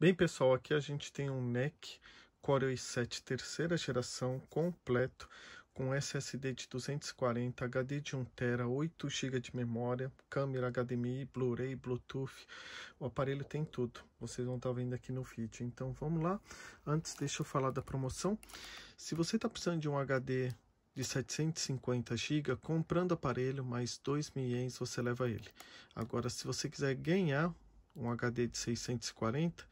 Bem, pessoal, aqui a gente tem um Mac Core i7 terceira geração completo com SSD de 240, HD de 1TB, 8GB de memória, câmera HDMI, Blu-ray, Bluetooth. O aparelho tem tudo, vocês vão estar tá vendo aqui no vídeo. Então vamos lá, antes deixa eu falar da promoção. Se você está precisando de um HD de 750 GB, comprando aparelho mais 2.000 ienes você leva ele. Agora, se você quiser ganhar um HD de 640,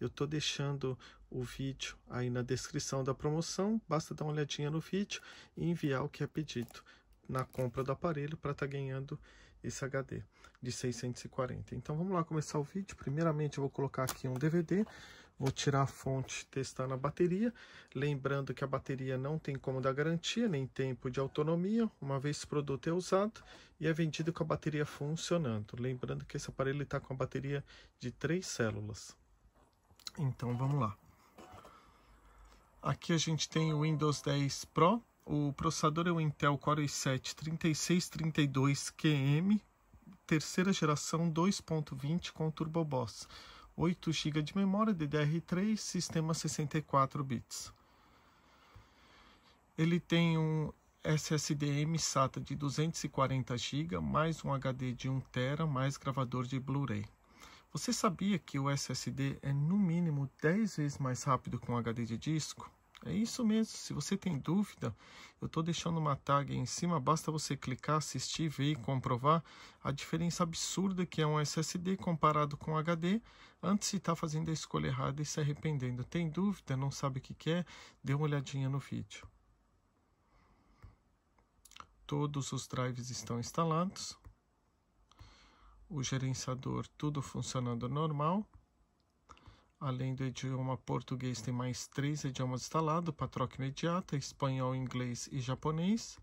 eu estou deixando o vídeo aí na descrição da promoção, basta dar uma olhadinha no vídeo e enviar o que é pedido na compra do aparelho para estar tá ganhando esse HD de 640. Então vamos lá começar o vídeo, primeiramente eu vou colocar aqui um DVD, Vou tirar a fonte testar na bateria, lembrando que a bateria não tem como dar garantia nem tempo de autonomia, uma vez o produto é usado e é vendido com a bateria funcionando. Lembrando que esse aparelho está com a bateria de três células. Então vamos lá. Aqui a gente tem o Windows 10 Pro, o processador é o Intel Core i7-3632QM, terceira geração 2.20 com Turbo Boss. 8 GB de memória DDR3, sistema 64 bits. Ele tem um SSD M-SATA de 240 GB, mais um HD de 1 TB, mais gravador de Blu-ray. Você sabia que o SSD é no mínimo 10 vezes mais rápido que um HD de disco? É isso mesmo. Se você tem dúvida, eu estou deixando uma tag aí em cima. Basta você clicar, assistir, ver e comprovar a diferença absurda é que é um SSD comparado com HD. Antes de estar tá fazendo a escolha errada e se arrependendo. Tem dúvida? Não sabe o que quer? É, dê uma olhadinha no vídeo. Todos os drives estão instalados. O gerenciador tudo funcionando normal. Além do idioma português, tem mais três idiomas instalados para troca imediata: é espanhol, inglês e japonês.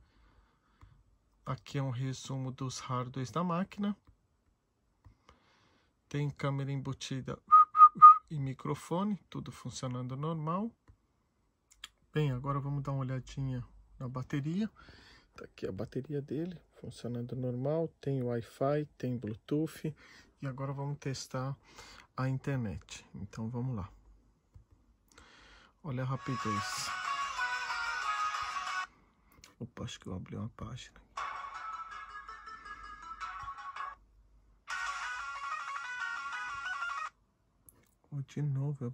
Aqui é um resumo dos hardwares da máquina. Tem câmera embutida e microfone, tudo funcionando normal. Bem, agora vamos dar uma olhadinha na bateria. Tá aqui a bateria dele, funcionando normal. Tem Wi-Fi, tem Bluetooth. E agora vamos testar a internet. Então vamos lá. Olha a rapidez. Opa, acho que eu abri uma página. Oh, de novo eu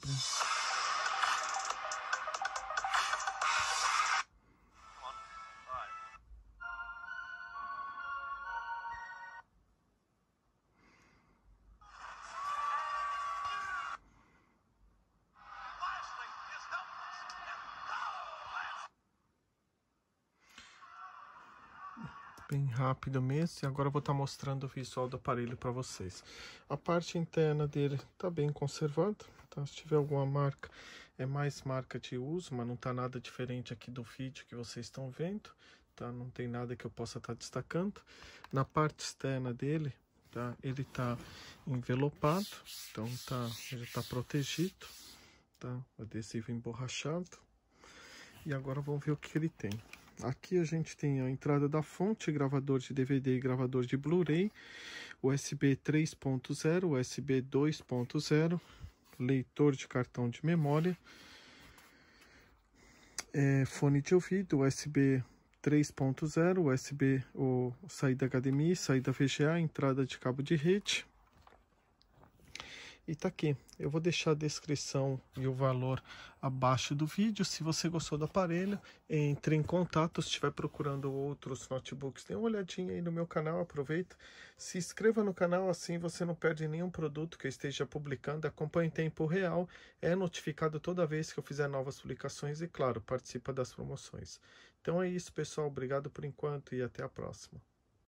bem rápido mesmo. E agora eu vou estar tá mostrando o visual do aparelho para vocês. A parte interna dele está bem conservada, tá? Se tiver alguma marca, é mais marca de uso, mas não está nada diferente aqui do vídeo que vocês estão vendo, tá? Não tem nada que eu possa estar tá destacando. Na parte externa dele, tá? Ele está envelopado, então tá, ele está protegido, tá? Adesivo emborrachado. E agora vamos ver o que ele tem. Aqui a gente tem a entrada da fonte, gravador de DVD e gravador de Blu-ray, USB 3.0, USB 2.0, leitor de cartão de memória, é, fone de ouvido, USB 3.0, USB ou saída HDMI, saída VGA, entrada de cabo de rede, e tá aqui. Eu vou deixar a descrição e o valor abaixo do vídeo. Se você gostou do aparelho, entre em contato. Se estiver procurando outros notebooks, dê uma olhadinha aí no meu canal, aproveita. Se inscreva no canal, assim você não perde nenhum produto que eu esteja publicando. Acompanhe em tempo real, é notificado toda vez que eu fizer novas publicações e, claro, participa das promoções. Então é isso, pessoal. Obrigado por enquanto e até a próxima.